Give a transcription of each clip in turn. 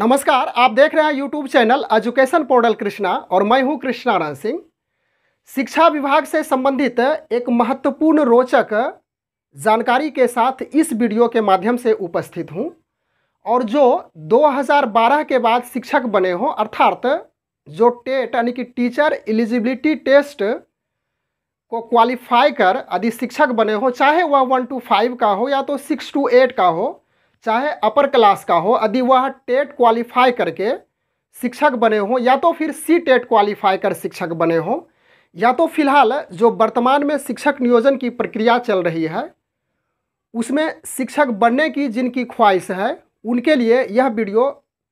नमस्कार आप देख रहे हैं YouTube channel education portal Krishna और मैं हूं कृष्णारायण सिंह शिक्षा विभाग से संबंधित एक महत्वपूर्ण रोचक जानकारी के साथ इस वीडियो के माध्यम से उपस्थित हूं और जो 2012 के बाद शिक्षक बने हों अर्थात जो टेट यानी कि टीचर एलिजिबिलिटी टेस्ट को क्वालिफाई कर यदि शिक्षक बने हो चाहे वह वन टू फाइव का हो या तो सिक्स टू एट का हो चाहे अपर क्लास का हो यदि वह टेट क्वालिफाई करके शिक्षक बने हों या तो फिर सी टेट क्वालिफाई कर शिक्षक बने हों या तो फिलहाल जो वर्तमान में शिक्षक नियोजन की प्रक्रिया चल रही है उसमें शिक्षक बनने की जिनकी ख्वाहिश है उनके लिए यह वीडियो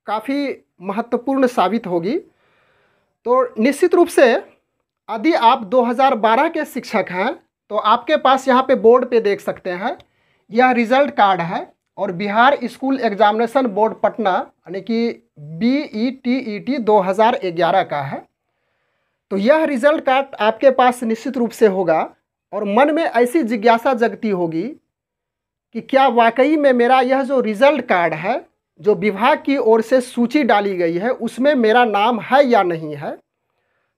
काफ़ी महत्वपूर्ण साबित होगी तो निश्चित रूप से यदि आप 2012 के शिक्षक हैं तो आपके पास यहाँ पे बोर्ड पे देख सकते हैं यह रिज़ल्ट कार्ड है और Bihar school examination board Patna यानी कि B E T E T दो का है तो यह रिजल्ट कार्ड आपके पास निश्चित रूप से होगा और मन में ऐसी जिज्ञासा जगती होगी कि क्या वाकई में मेरा यह जो रिजल्ट कार्ड है जो विभाग की ओर से सूची डाली गई है उसमें मेरा नाम है या नहीं है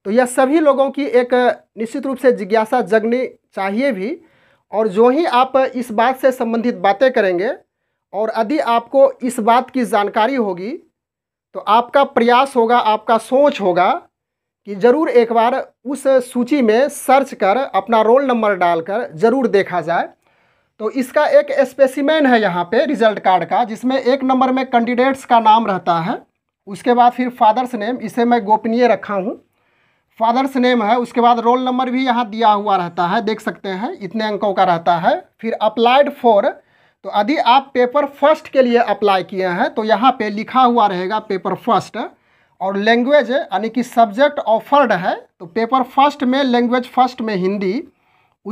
तो यह सभी लोगों की एक निश्चित रूप से जिज्ञासा जगनी चाहिए भी और जो ही आप इस बात से संबंधित बातें करेंगे और यदि आपको इस बात की जानकारी होगी तो आपका प्रयास होगा आपका सोच होगा कि ज़रूर एक बार उस सूची में सर्च कर अपना रोल नंबर डालकर ज़रूर देखा जाए तो इसका एक स्पेसिमेन है यहाँ पे रिजल्ट कार्ड का जिसमें एक नंबर में कैंडिडेट्स का नाम रहता है उसके बाद फिर फादर्स नेम इसे मैं गोपनीय रखा हूँ फादर्स नेम है उसके बाद रोल नंबर भी यहाँ दिया हुआ रहता है देख सकते हैं इतने अंकों का रहता है फिर अप्लाइड फॉर तो यदि आप पेपर फर्स्ट के लिए अप्लाई किए हैं तो यहाँ पे लिखा हुआ रहेगा पेपर फर्स्ट और लैंग्वेज यानी कि सब्जेक्ट ऑफर्ड है तो पेपर फर्स्ट में लैंग्वेज फर्स्ट में हिंदी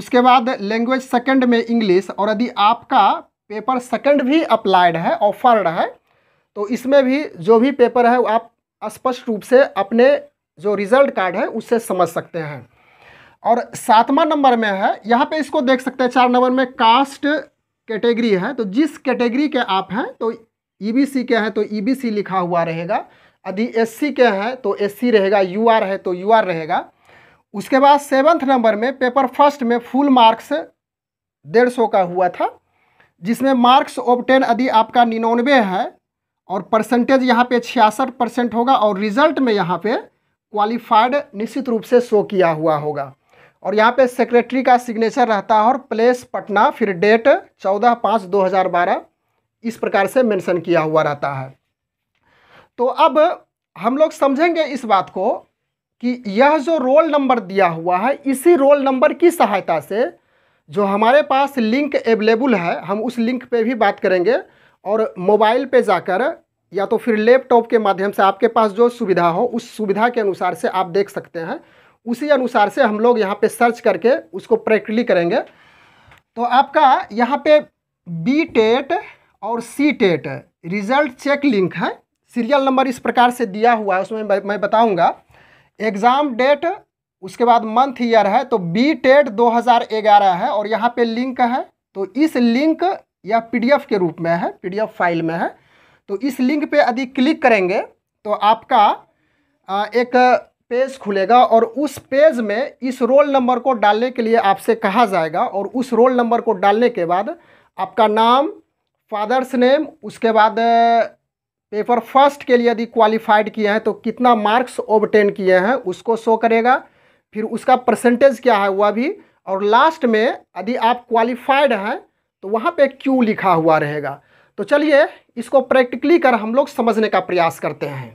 उसके बाद लैंग्वेज सेकंड में इंग्लिश और यदि आपका पेपर सेकंड भी अप्लाइड है ऑफर्ड है तो इसमें भी जो भी पेपर है आप स्पष्ट रूप से अपने जो रिजल्ट कार्ड है उससे समझ सकते हैं और सातवां नंबर में है यहाँ पे इसको देख सकते हैं चार नंबर में कास्ट कैटेगरी है तो जिस कैटेगरी के आप हैं तो ईबीसी e के हैं तो ईबीसी e लिखा हुआ रहेगा यदि एससी के हैं तो एससी रहेगा यूआर है तो यूआर रहेगा उसके बाद सेवन्थ नंबर में पेपर फर्स्ट में फुल मार्क्स डेढ़ सौ का हुआ था जिसमें मार्क्स ऑप्टेन यदि आपका निन्यानवे है और परसेंटेज यहाँ पे छियासठ परसेंट होगा और रिजल्ट में यहाँ पे क्वालिफाइड निश्चित रूप से शो किया हुआ होगा और यहाँ पे सेक्रेटरी का सिग्नेचर रहता है और प्लेस पटना फिर डेट चौदह पाँच दो हज़ार बारह इस प्रकार से मेंशन किया हुआ रहता है तो अब हम लोग समझेंगे इस बात को कि यह जो रोल नंबर दिया हुआ है इसी रोल नंबर की सहायता से जो हमारे पास लिंक अवेलेबल है हम उस लिंक पे भी बात करेंगे और मोबाइल पे जाकर या तो फिर लैपटॉप के माध्यम से आपके पास जो सुविधा हो उस सुविधा के अनुसार से आप देख सकते हैं उसी अनुसार से हम लोग यहाँ पे सर्च करके उसको प्रैक्टिकली करेंगे तो आपका यहाँ पे बी टेट और C TET result check link है सीरियल नंबर इस प्रकार से दिया हुआ है उसमें मैं बताऊँगा एग्ज़ाम डेट उसके बाद मंथ ईयर है तो बी टेट दो है और यहाँ पर लिंक है तो इस लिंक या पी के रूप में है पी फाइल में है तो इस लिंक पे यदि क्लिक करेंगे तो आपका एक पेज खुलेगा और उस पेज में इस रोल नंबर को डालने के लिए आपसे कहा जाएगा और उस रोल नंबर को डालने के बाद आपका नाम फादर्स नेम उसके बाद पेपर फर्स्ट के लिए यदि क्वालिफाइड किए हैं तो कितना मार्क्स ओबटेन किए हैं उसको शो करेगा फिर उसका परसेंटेज क्या है वह भी और लास्ट में यदि आप क्वालिफाइड हैं तो वहाँ पे क्यू लिखा हुआ रहेगा तो चलिए इसको प्रैक्टिकली कर हम लोग समझने का प्रयास करते हैं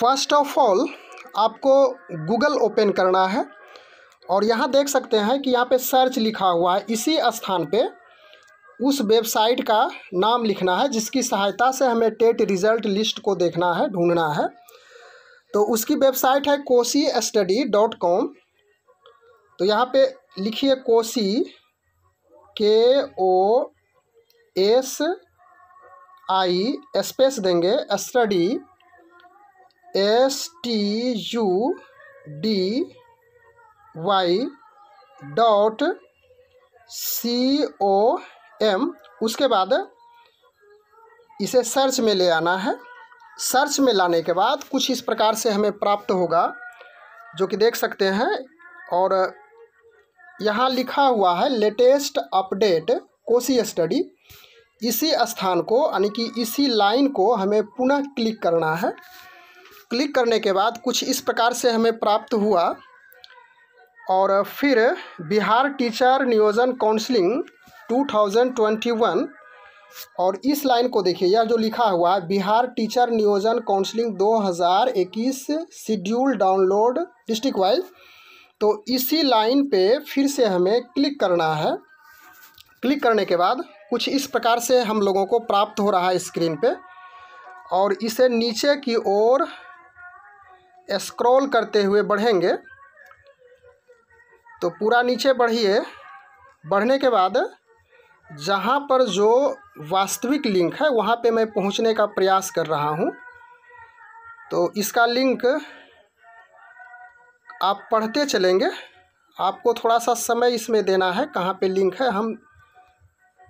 फर्स्ट ऑफ ऑल आपको गूगल ओपन करना है और यहाँ देख सकते हैं कि यहाँ पे सर्च लिखा हुआ है इसी स्थान पे उस वेबसाइट का नाम लिखना है जिसकी सहायता से हमें टेट रिजल्ट लिस्ट को देखना है ढूंढना है तो उसकी वेबसाइट है कोसी स्टडी डॉट कॉम तो यहाँ पे लिखिए कोसी के ओ एस आई स्पेस देंगे study S T U D Y dot C O M उसके बाद इसे सर्च में ले आना है सर्च में लाने के बाद कुछ इस प्रकार से हमें प्राप्त होगा जो कि देख सकते हैं और यहाँ लिखा हुआ है लेटेस्ट अपडेट कोसी स्टडी इसी स्थान को यानी कि इसी लाइन को हमें पुनः क्लिक करना है क्लिक करने के बाद कुछ इस प्रकार से हमें प्राप्त हुआ और फिर बिहार टीचर नियोजन काउंसलिंग 2021 और इस लाइन को देखिए यह जो लिखा हुआ है बिहार टीचर नियोजन counselling 2021 schedule download district wise तो इसी लाइन पे फिर से हमें क्लिक करना है क्लिक करने के बाद कुछ इस प्रकार से हम लोगों को प्राप्त हो रहा है स्क्रीन पे और इसे नीचे की ओर स्क्रॉल करते हुए बढ़ेंगे तो पूरा नीचे बढ़िए बढ़ने के बाद जहाँ पर जो वास्तविक लिंक है वहाँ पे मैं पहुँचने का प्रयास कर रहा हूँ तो इसका लिंक आप पढ़ते चलेंगे आपको थोड़ा सा समय इसमें देना है कहाँ पे लिंक है हम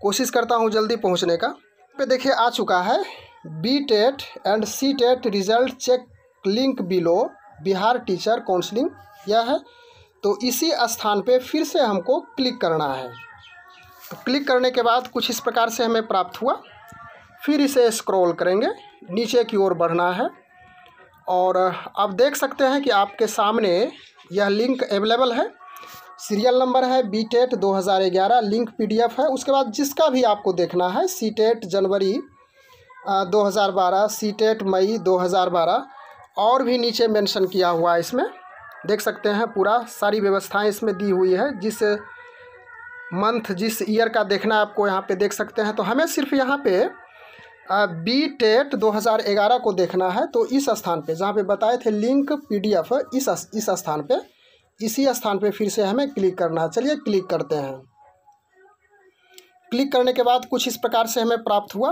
कोशिश करता हूँ जल्दी पहुँचने का पे देखिए आ चुका है B TET and C TET result check link below Bihar teacher counselling यह है तो इसी स्थान पे फिर से हमको क्लिक करना है तो क्लिक करने के बाद कुछ इस प्रकार से हमें प्राप्त हुआ फिर इसे स्क्रॉल करेंगे नीचे की ओर बढ़ना है और आप देख सकते हैं कि आपके सामने यह लिंक अवेलेबल है सीरियल नंबर है बी टेट e दो लिंक पी है उसके बाद जिसका भी आपको देखना है सी टेट e जनवरी 2012 सी टेट मई 2012 और भी नीचे मेंशन किया हुआ है इसमें देख सकते हैं पूरा सारी व्यवस्थाएं इसमें दी हुई है जिस मंथ जिस ईयर का देखना आपको यहाँ पे देख सकते हैं तो हमें सिर्फ यहाँ पे बी टेट 2011 को देखना है तो इस स्थान पे जहाँ पे बताए थे लिंक पीडीएफ इस इस स्थान पे इसी स्थान पे फिर से हमें क्लिक करना है चलिए क्लिक करते हैं क्लिक करने के बाद कुछ इस प्रकार से हमें प्राप्त हुआ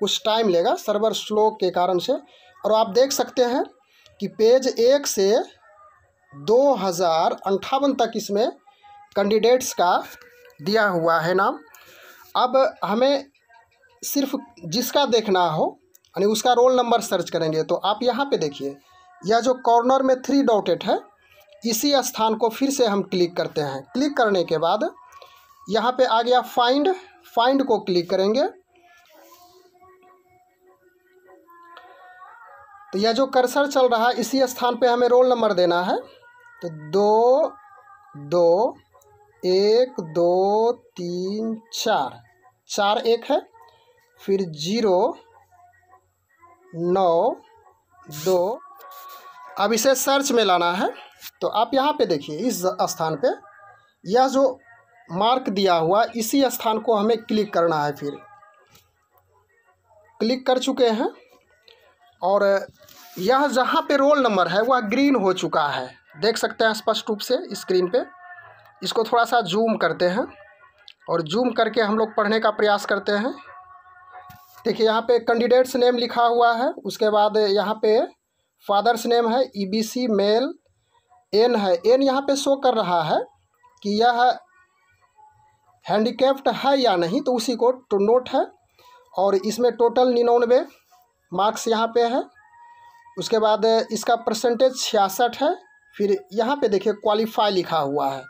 कुछ टाइम लेगा सर्वर स्लो के कारण से और आप देख सकते हैं कि पेज एक से दो हज़ार अंठावन तक इसमें कैंडिडेट्स का दिया हुआ है नाम अब हमें सिर्फ जिसका देखना हो यानी उसका रोल नंबर सर्च करेंगे तो आप यहाँ पे देखिए यह जो कॉर्नर में थ्री डॉटेड है इसी स्थान को फिर से हम क्लिक करते हैं क्लिक करने के बाद यहाँ पे आ गया फाइंड फाइंड को क्लिक करेंगे तो यह जो कर्सर चल रहा है इसी स्थान पे हमें रोल नंबर देना है तो दो दो एक दो तीन चार चार एक है फिर जीरो नौ दो अब इसे सर्च में लाना है तो आप यहाँ पे देखिए इस स्थान पे यह जो मार्क दिया हुआ इसी स्थान को हमें क्लिक करना है फिर क्लिक कर चुके हैं और यह जहाँ पे रोल नंबर है वह ग्रीन हो चुका है देख सकते हैं स्पष्ट रूप से स्क्रीन पे इसको थोड़ा सा जूम करते हैं और जूम करके हम लोग पढ़ने का प्रयास करते हैं देखिए यहाँ पे कैंडिडेट्स नेम लिखा हुआ है उसके बाद यहाँ पे फादर्स नेम है ईबीसी मेल एन है एन यहाँ पे शो कर रहा है कि यह है, है या नहीं तो उसी को तो नोट है और इसमें टोटल निन्यानवे मार्क्स यहाँ पे है उसके बाद इसका परसेंटेज छियासठ है फिर यहाँ पे देखिए क्वालिफाई लिखा हुआ है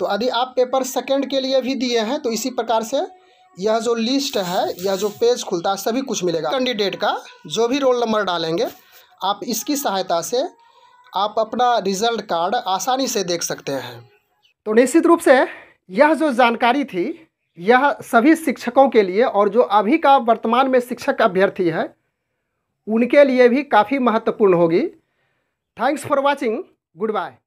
तो यदि आप पेपर सेकंड के लिए भी दिए हैं तो इसी प्रकार से यह जो लिस्ट है यह जो पेज खुलता है सभी कुछ मिलेगा कैंडिडेट का जो भी रोल नंबर डालेंगे आप इसकी सहायता से आप अपना रिजल्ट कार्ड आसानी से देख सकते हैं तो निश्चित रूप से यह जो जानकारी थी यह सभी शिक्षकों के लिए और जो अभी का वर्तमान में शिक्षक अभ्यर्थी है उनके लिए भी काफ़ी महत्वपूर्ण होगी thanks for watching good bye